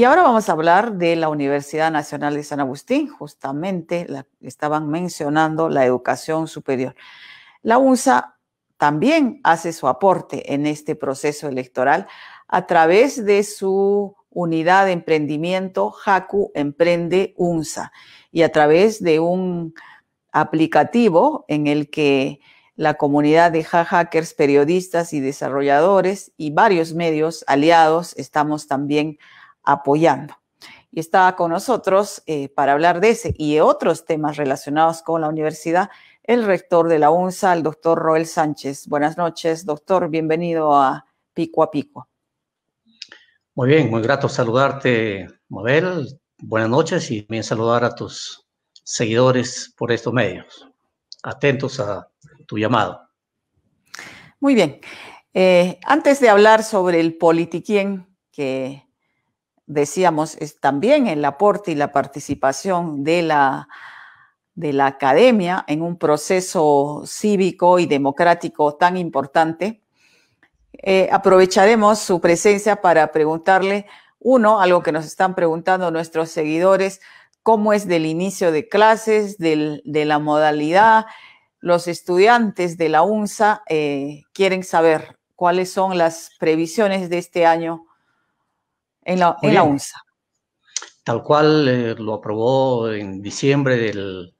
Y ahora vamos a hablar de la Universidad Nacional de San Agustín, justamente estaban mencionando la educación superior. La UNSA también hace su aporte en este proceso electoral a través de su unidad de emprendimiento Haku Emprende UNSA y a través de un aplicativo en el que la comunidad de hackers, periodistas y desarrolladores y varios medios aliados estamos también apoyando. Y está con nosotros eh, para hablar de ese y otros temas relacionados con la universidad el rector de la UNSA, el doctor Roel Sánchez. Buenas noches, doctor. Bienvenido a Pico a Pico. Muy bien, muy grato saludarte, Mabel. Buenas noches y bien saludar a tus seguidores por estos medios. Atentos a tu llamado. Muy bien. Eh, antes de hablar sobre el politiquien que decíamos, es también el aporte y la participación de la, de la academia en un proceso cívico y democrático tan importante. Eh, aprovecharemos su presencia para preguntarle, uno, algo que nos están preguntando nuestros seguidores, cómo es del inicio de clases, de la modalidad. Los estudiantes de la UNSA eh, quieren saber cuáles son las previsiones de este año en la, UNSA. Tal cual eh, lo aprobó en diciembre del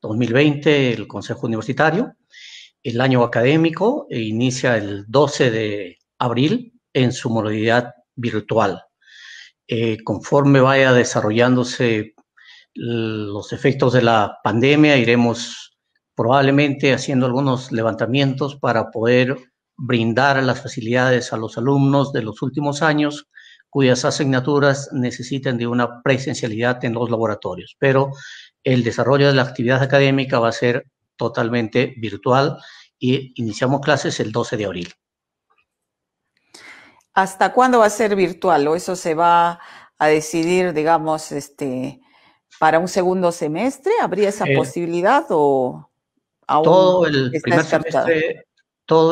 2020 el Consejo Universitario. El año académico inicia el 12 de abril en su modalidad virtual. Eh, conforme vaya desarrollándose los efectos de la pandemia, iremos probablemente haciendo algunos levantamientos para poder brindar las facilidades a los alumnos de los últimos años cuyas asignaturas necesitan de una presencialidad en los laboratorios, pero el desarrollo de la actividad académica va a ser totalmente virtual y iniciamos clases el 12 de abril. ¿Hasta cuándo va a ser virtual o eso se va a decidir, digamos, este, para un segundo semestre? ¿Habría esa eh, posibilidad o el todo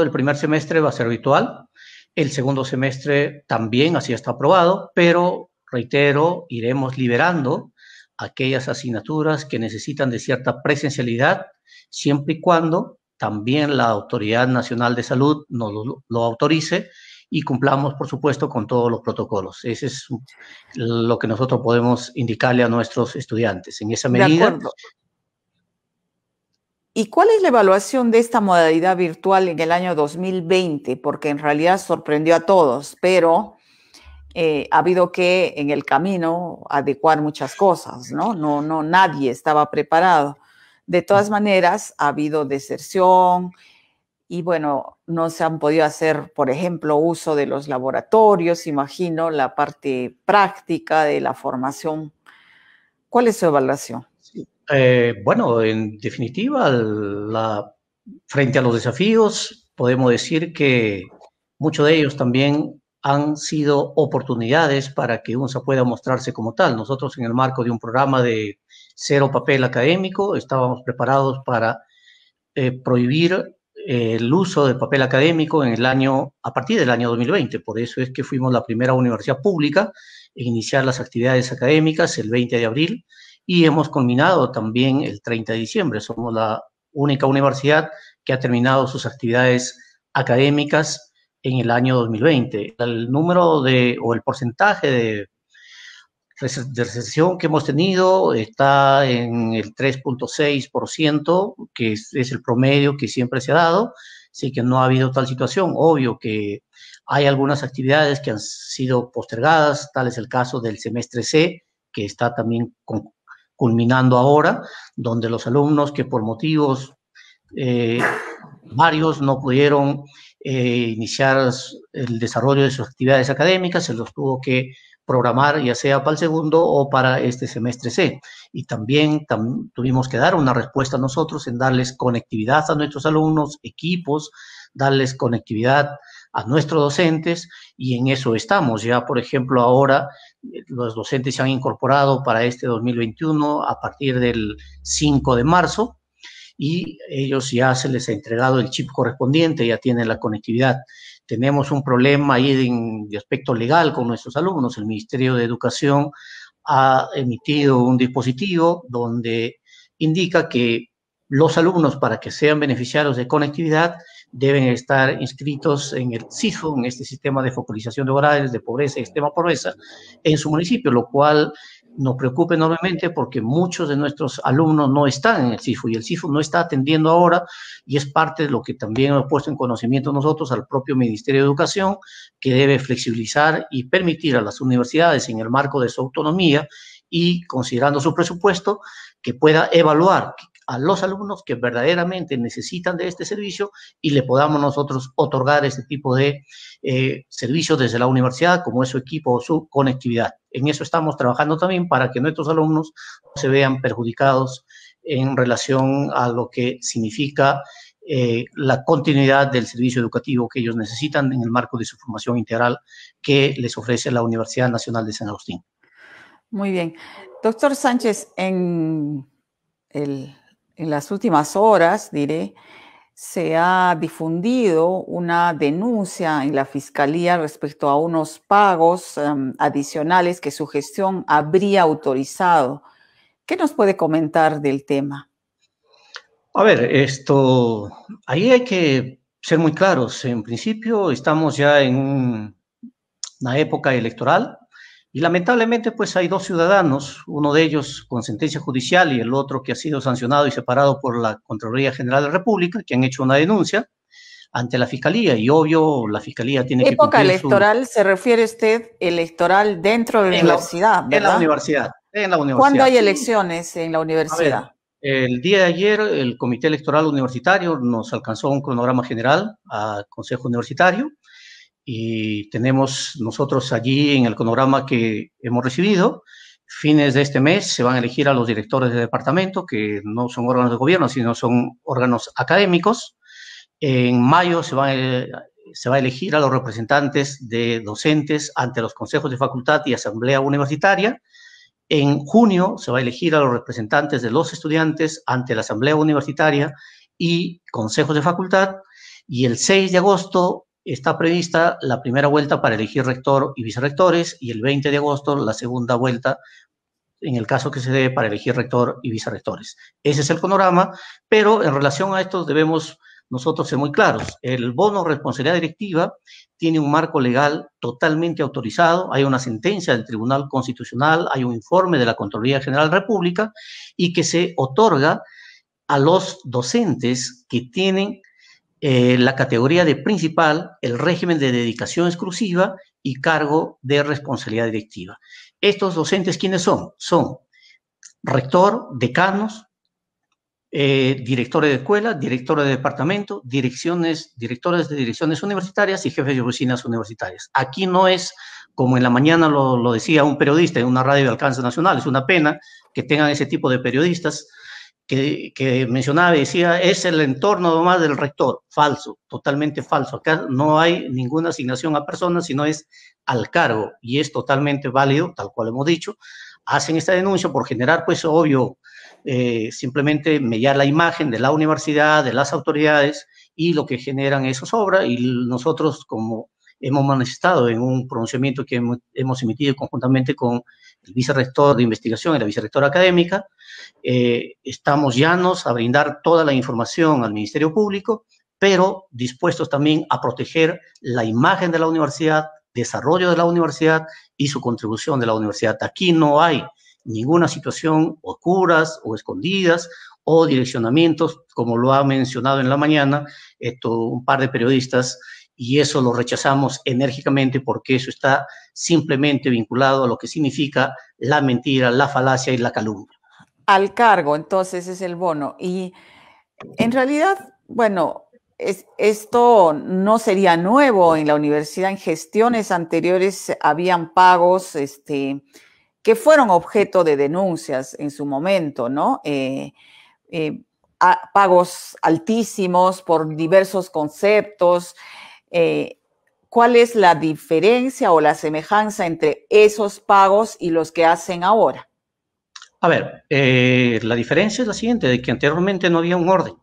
el primer semestre va a ser virtual el segundo semestre también así está aprobado, pero reitero, iremos liberando aquellas asignaturas que necesitan de cierta presencialidad, siempre y cuando también la Autoridad Nacional de Salud nos lo, autorice y cumplamos, por supuesto, con todos los protocolos. Ese es lo que nosotros podemos indicarle a nuestros estudiantes. En esa medida, ¿Y cuál es la evaluación de esta modalidad virtual en el año 2020? Porque en realidad sorprendió a todos, pero eh, ha habido que en el camino adecuar muchas cosas, ¿no? No, no, nadie estaba preparado. De todas mm. maneras, ha habido deserción y bueno, no se han podido hacer, por ejemplo, uso de los laboratorios, imagino, la parte práctica de la formación. ¿Cuál es su evaluación? Eh, bueno, en definitiva, frente a los desafíos, podemos decir que muchos de ellos también han sido oportunidades para que UNSA pueda mostrarse como tal. Nosotros en el marco de un programa de cero papel académico estábamos preparados para eh, prohibir eh, el uso del papel académico en el año a partir del año 2020. Por eso es que fuimos la primera universidad pública en iniciar las actividades académicas el 20 de abril y hemos combinado también el 30 de diciembre. Somos la única universidad que ha terminado sus actividades académicas en el año 2020. El número de, o el porcentaje de, de recesión que hemos tenido está en el 3.6%, que es, el promedio que siempre se ha dado, así que no ha habido tal situación. Obvio que hay algunas actividades que han sido postergadas, tal es el caso del semestre C, que está también con, culminando ahora, donde los alumnos que por motivos eh, varios no pudieron eh, iniciar el desarrollo de sus actividades académicas, se los tuvo que programar ya sea para el segundo o para este semestre C. Y también tuvimos que dar una respuesta a nosotros en darles conectividad a nuestros alumnos, equipos, darles conectividad a nuestros docentes y en eso estamos. Ya, por ejemplo, ahora eh, los docentes se han incorporado para este 2021 a partir del 5 de marzo y ellos ya se les ha entregado el chip correspondiente, ya tienen la conectividad. Tenemos un problema ahí de, aspecto legal con nuestros alumnos. El Ministerio de Educación ha emitido un dispositivo donde indica que los alumnos, para que sean beneficiarios de conectividad, deben estar inscritos en el CIFO, en este sistema de focalización de horarios de pobreza y extrema pobreza, en su municipio, lo cual nos preocupa enormemente porque muchos de nuestros alumnos no están en el CIFU y el CIFU no está atendiendo ahora y es parte de lo que también hemos puesto en conocimiento nosotros al propio Ministerio de Educación, que debe flexibilizar y permitir a las universidades en el marco de su autonomía y considerando su presupuesto que pueda evaluar a los alumnos que verdaderamente necesitan de este servicio y le podamos nosotros otorgar este tipo de eh, servicios desde la universidad, como es su equipo o su conectividad. En eso estamos trabajando también para que nuestros alumnos no se vean perjudicados en relación a lo que significa eh, la continuidad del servicio educativo que ellos necesitan en el marco de su formación integral que les ofrece la Universidad Nacional de San Agustín. Muy bien. Doctor Sánchez, en el en las últimas horas, diré, se ha difundido una denuncia en la Fiscalía respecto a unos pagos em, adicionales que su gestión habría autorizado. ¿Qué nos puede comentar del tema? A ver, esto, ahí hay que ser muy claros. En principio estamos ya en una época electoral y lamentablemente, pues hay dos ciudadanos, uno de ellos con sentencia judicial y el otro que ha sido sancionado y separado por la Contraloría General de la República, que han hecho una denuncia ante la Fiscalía. Y obvio, la Fiscalía tiene que... ¿Época electoral se refiere usted electoral dentro de la universidad? En la universidad. En la ¿Cuándo hay elecciones en la universidad? el día de ayer el Comité Electoral Universitario nos alcanzó un cronograma general al Consejo Universitario y tenemos nosotros allí en el cronograma que hemos recibido, fines de este mes se van a elegir a los directores de departamento, que no son órganos de gobierno, sino son órganos académicos. En mayo se, se va a elegir a los representantes de docentes ante los consejos de facultad y asamblea universitaria. En junio se va a elegir a los representantes de los estudiantes ante la asamblea universitaria y consejos de facultad. Y el 6 de agosto Está prevista la primera vuelta para elegir rector y vicerrectores y el 20 de agosto la segunda vuelta en el caso que se dé para elegir rector y vicerrectores. Ese es el panorama, pero en relación a esto debemos nosotros ser muy claros. El bono responsabilidad directiva tiene un marco legal totalmente autorizado, hay una sentencia del Tribunal Constitucional, hay un informe de la Contraloría General de la República y que se otorga a los docentes que tienen eh, la categoría de principal, el régimen de dedicación exclusiva y cargo de responsabilidad directiva. Estos docentes, ¿quiénes son? Son rector, decanos, eh, directores de escuela, directores de departamento, direcciones, directores de direcciones universitarias y jefes de oficinas universitarias. Aquí no es, como en la mañana lo, lo decía un periodista en una radio de alcance nacional, es una pena que tengan ese tipo de periodistas que, mencionaba y decía, es el entorno nomás del rector. Falso, totalmente falso. Acá no hay ninguna asignación a personas, sino es al cargo y es totalmente válido, tal cual hemos dicho. Hacen esta denuncia por generar, pues, obvio, eh, simplemente mellar la imagen de la universidad, de las autoridades y lo que generan esos obras, y nosotros como hemos manifestado en un pronunciamiento que hemos emitido conjuntamente con el vicerrector de investigación y la vicerrectora académica, eh, estamos llanos a brindar toda la información al Ministerio Público, pero dispuestos también a proteger la imagen de la universidad, desarrollo de la universidad y su contribución de la universidad. Aquí no hay ninguna situación oscuras o escondidas o direccionamientos, como lo ha mencionado en la mañana esto, un par de periodistas y eso lo rechazamos enérgicamente porque eso está simplemente vinculado a lo que significa la mentira, la falacia y la calumnia. Al cargo, entonces, es el bono. Y en realidad, bueno, esto no sería nuevo en la universidad. En gestiones anteriores habían pagos este, que fueron objeto de denuncias en su momento, ¿no? Eh, eh, pagos altísimos por diversos conceptos. Eh, cuál es la diferencia o la semejanza entre esos pagos y los que hacen ahora. A ver, eh, la diferencia es la siguiente, de que anteriormente no había un orden.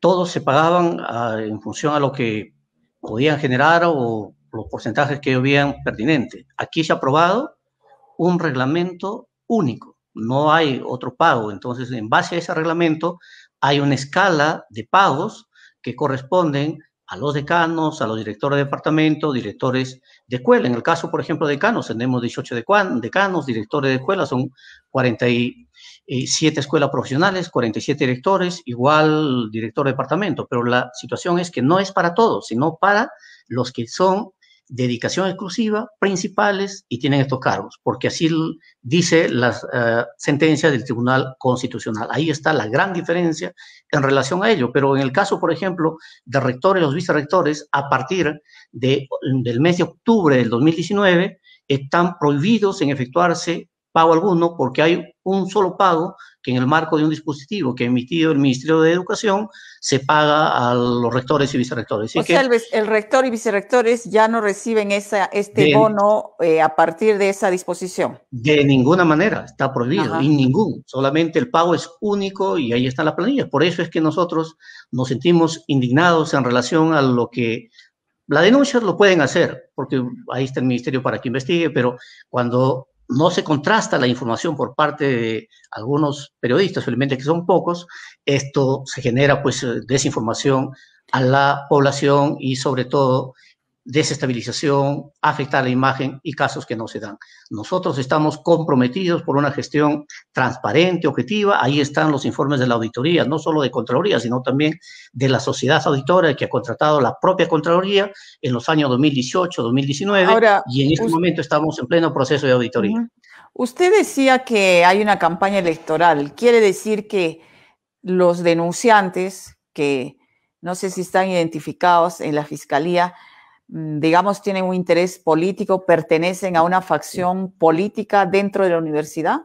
Todos se pagaban ah, en función a lo que podían generar o los porcentajes que habían pertinentes. Aquí se ha aprobado un reglamento único, no hay otro pago. Entonces, en base a ese reglamento, hay una escala de pagos que corresponden a los decanos, a los directores de departamento, directores de escuela. En el caso, por ejemplo, de decanos, tenemos 18 decanos, directores de escuela, son 47 escuelas profesionales, 47 directores, igual director de departamento. Pero la situación es que no es para todos, sino para los que son dedicación exclusiva, principales y tienen estos cargos, porque así dice la eh, sentencia del Tribunal Constitucional. Ahí está la gran diferencia en relación a ello, pero en el caso, por ejemplo, de rectores, los vicerrectores, a partir de, del mes de octubre del 2019, están prohibidos en efectuarse pago alguno porque hay un solo pago que en el marco de un dispositivo que ha emitido el Ministerio de Educación se paga a los rectores y vicerrectores. o que, sea, el, rector y vicerrectores ya no reciben esa, este bono eh, a partir de esa disposición. De ninguna manera, está prohibido, en ningún, solamente el pago es único y ahí está la planilla. Por eso es que nosotros nos sentimos indignados en relación a lo que la denuncia lo pueden hacer, porque ahí está el ministerio para que investigue, pero cuando no se contrasta la información por parte de algunos periodistas, solamente que son pocos, esto se genera pues eh, desinformación a la población y sobre todo desestabilización, afectar la imagen y casos que no se dan. Nosotros estamos comprometidos por una gestión transparente, objetiva. Ahí están los informes de la auditoría, no solo de Contraloría, sino también de la sociedad auditora que ha contratado la propia Contraloría en los años 2018, 2019 Ahora, y en este momento estamos en pleno proceso de auditoría. Usted decía que hay una campaña electoral. ¿Quiere decir que los denunciantes que no sé si están identificados en la Fiscalía, Mm, digamos, tienen un interés político, pertenecen a una facción política dentro de la universidad?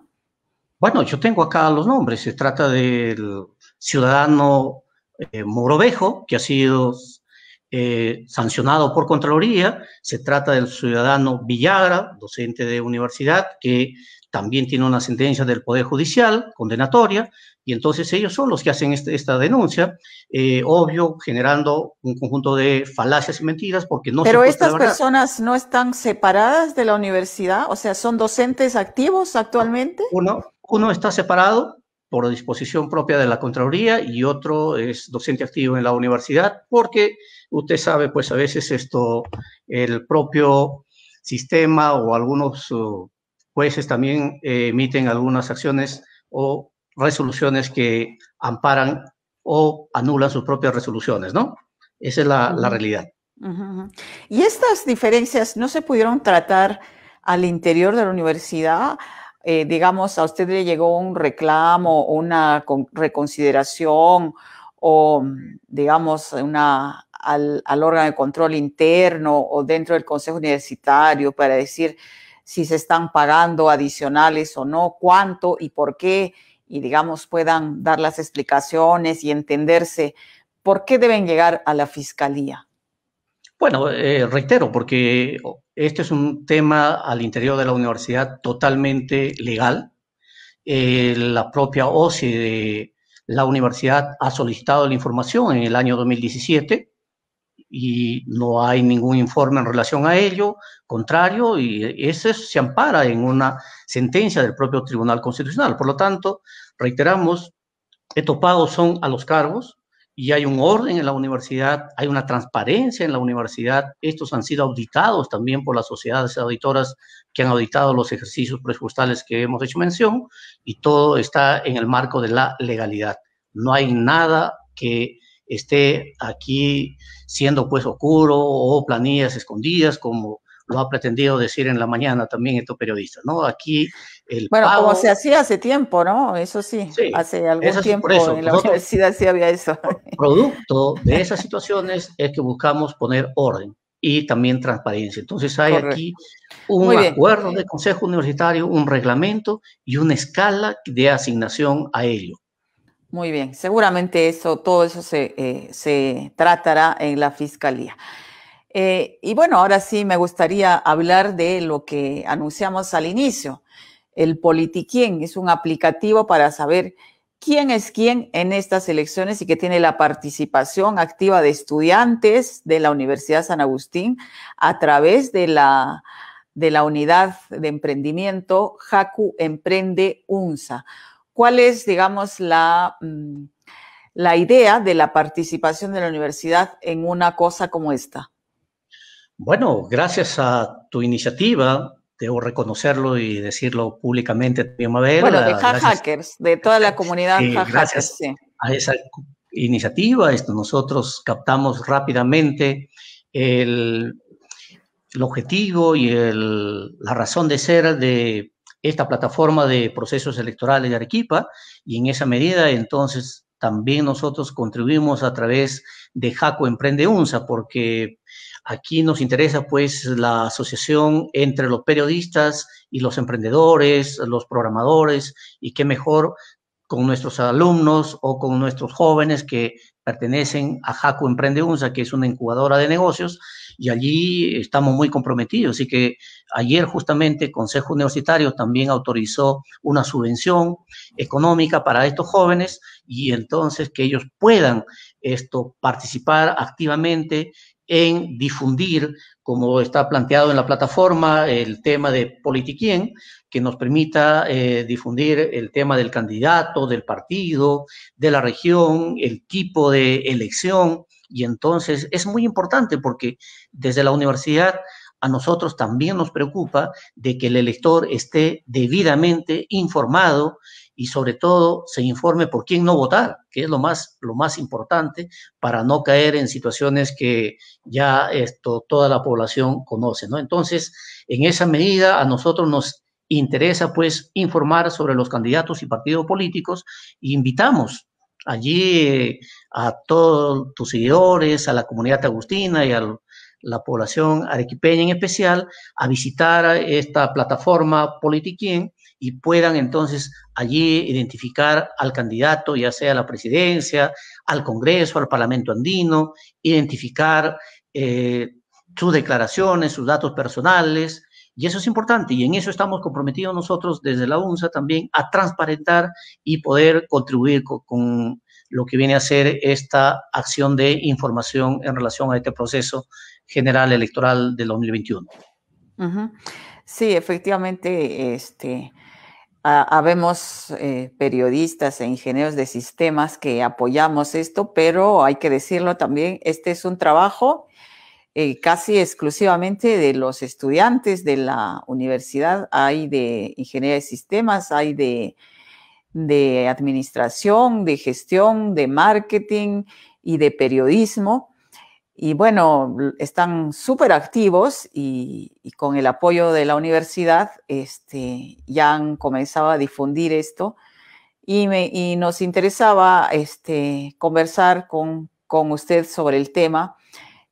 Bueno, yo tengo acá los nombres. Se trata del ciudadano eh, Morovejo, que ha sido eh, sancionado por Contraloría. Se trata del ciudadano Villagra, docente de universidad, que también tiene una sentencia del Poder Judicial condenatoria, y entonces ellos son los que hacen este, esta denuncia, eh, obvio, generando un conjunto de falacias y mentiras porque no... Pero estas personas no están separadas de la universidad, o sea, son docentes activos actualmente. Uno, está separado por disposición propia de la Contraloría y otro es docente activo en la universidad, porque usted sabe, pues a veces esto, el propio sistema o algunos... Uh, jueces también eh, emiten algunas acciones o resoluciones que amparan o anulan sus propias resoluciones, ¿no? Esa es la, realidad. ¿Y estas diferencias no se pudieron tratar al interior de la universidad? Eh, digamos, a usted le llegó un reclamo, una reconsideración o, digamos, una, al, al órgano de control interno o dentro del Consejo Universitario para decir, si se están pagando adicionales o no, cuánto y por qué, y digamos puedan dar las explicaciones y entenderse por qué deben llegar a la fiscalía. Bueno, eh, reitero, porque este es un tema al interior de la universidad totalmente legal. Eh, la propia OCE de la universidad ha solicitado la información en el año 2017 y no hay ningún informe en relación a ello, contrario, y eso se ampara en una sentencia del propio Tribunal Constitucional. Por lo tanto, reiteramos, estos pagos son a los cargos y hay un orden en la universidad, hay una transparencia en la universidad, estos han sido auditados también por las sociedades auditoras que han auditado los ejercicios presupuestales que hemos hecho mención y todo está en el marco de la legalidad. No hay nada que esté aquí siendo pues oscuro o planillas escondidas como lo ha pretendido decir en la mañana también estos periodista, ¿no? Aquí el Bueno, como se hacía hace tiempo, ¿no? Eso sí, hace algún tiempo en la universidad sí había eso. Producto de esas situaciones es que buscamos poner orden y también transparencia. Entonces hay aquí un acuerdo de consejo universitario, un reglamento y una escala de asignación a ello. Muy bien, seguramente eso, todo eso se, eh, tratará en la fiscalía. Eh, y bueno, ahora sí me gustaría hablar de lo que anunciamos al inicio. El politiquién es un aplicativo para saber quién es quién en estas elecciones y que tiene la participación activa de estudiantes de la Universidad San Agustín a través de la, de la unidad de emprendimiento JACU Emprende UNSA cuál es, digamos, la, mm, la idea de la participación de la universidad en una cosa como esta? Bueno, gracias a tu iniciativa, debo reconocerlo y decirlo públicamente primavera Mabel. Bueno, de Hackers, de toda la comunidad Gracias a esa iniciativa, esto, nosotros captamos rápidamente el, objetivo y la razón de ser de esta plataforma de procesos electorales de Arequipa y en esa medida entonces también nosotros contribuimos a través de Jaco Emprende UNSA porque aquí nos interesa pues la asociación entre los periodistas y los emprendedores, los programadores y qué mejor con nuestros alumnos o con nuestros jóvenes que pertenecen a Jaco Emprende UNSA, que es una incubadora de negocios, y allí estamos muy comprometidos. Así que ayer justamente el Consejo Universitario también autorizó una subvención económica para estos jóvenes y entonces que ellos puedan esto, participar activamente en difundir, como está planteado en la plataforma, el tema de politiquien, que nos permita eh, difundir el tema del candidato, del partido, de la región, el tipo de elección. Y entonces es muy importante porque desde la universidad a nosotros también nos preocupa de que el elector esté debidamente informado y sobre todo se informe por quién no votar, que es lo más, lo más importante para no caer en situaciones que ya esto, toda la población conoce, ¿no? Entonces, en esa medida a nosotros nos interesa pues informar sobre los candidatos y partidos políticos e invitamos allí eh, a todos tus seguidores, a la comunidad agustina y al la población arequipeña en especial, a visitar esta plataforma Politiquien y puedan entonces allí identificar al candidato, ya sea a la presidencia, al Congreso, al Parlamento andino, identificar eh, sus declaraciones, sus datos personales, y eso es importante, y en eso estamos comprometidos nosotros desde la UNSA también a transparentar y poder contribuir con, lo que viene a ser esta acción de información en relación a este proceso general electoral del 2021. Sí, efectivamente, este, habemos eh, periodistas e ingenieros de sistemas que apoyamos esto, pero hay que decirlo también, este es un trabajo eh, casi exclusivamente de los estudiantes de la universidad. Hay de ingeniería de sistemas, hay de, de administración, de gestión, de marketing y de periodismo y bueno, están súper activos y, con el apoyo de la universidad este, ya han comenzado a difundir esto. Y, me, nos interesaba este, conversar con, usted sobre el tema,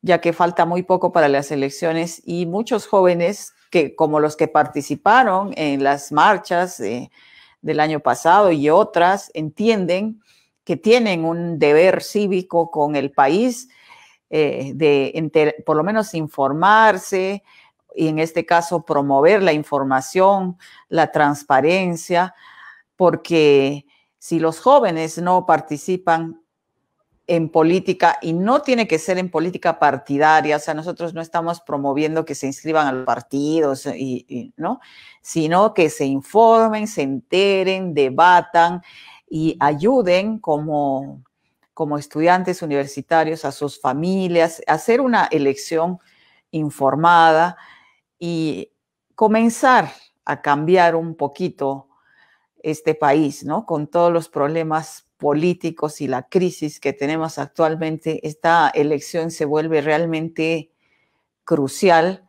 ya que falta muy poco para las elecciones y muchos jóvenes que, como los que participaron en las marchas eh, del año pasado y otras, entienden que tienen un deber cívico con el país eh, de por lo menos informarse y en este caso promover la información, la transparencia, porque si los jóvenes no participan en política y no tiene que ser en política partidaria, o sea, nosotros no estamos promoviendo que se inscriban a los partidos, y, ¿no? Sino que se informen, se enteren, debatan y ayuden como como estudiantes universitarios, a sus familias, hacer una elección informada y comenzar a cambiar un poquito este país, ¿no? Con todos los problemas políticos y la crisis que tenemos actualmente, esta elección se vuelve realmente crucial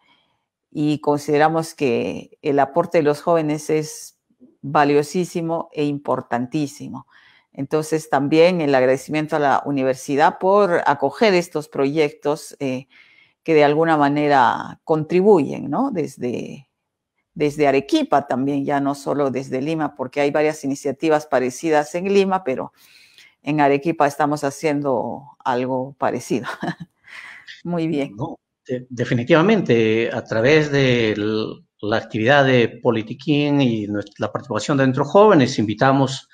y consideramos que el aporte de los jóvenes es valiosísimo e importantísimo. Entonces, también el agradecimiento a la universidad por acoger estos proyectos eh, que de alguna manera contribuyen, ¿no? Desde, desde Arequipa también, ya no solo desde Lima, porque hay varias iniciativas parecidas en Lima, pero en Arequipa estamos haciendo algo parecido. Muy bien. definitivamente, a través de la actividad de Politiquín y la participación de dentro jóvenes, invitamos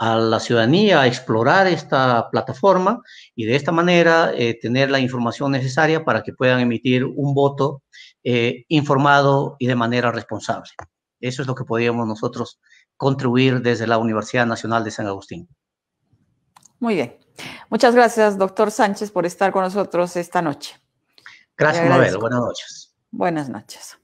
a la ciudadanía a explorar esta plataforma y de esta manera eh, tener la información necesaria para que puedan emitir un voto eh, informado y de manera responsable. Eso es lo que podríamos nosotros contribuir desde la Universidad Nacional de San Agustín. Muy bien. Muchas gracias, doctor Sánchez, por estar con nosotros esta noche. Gracias, Mabel. Buenas noches. Buenas noches.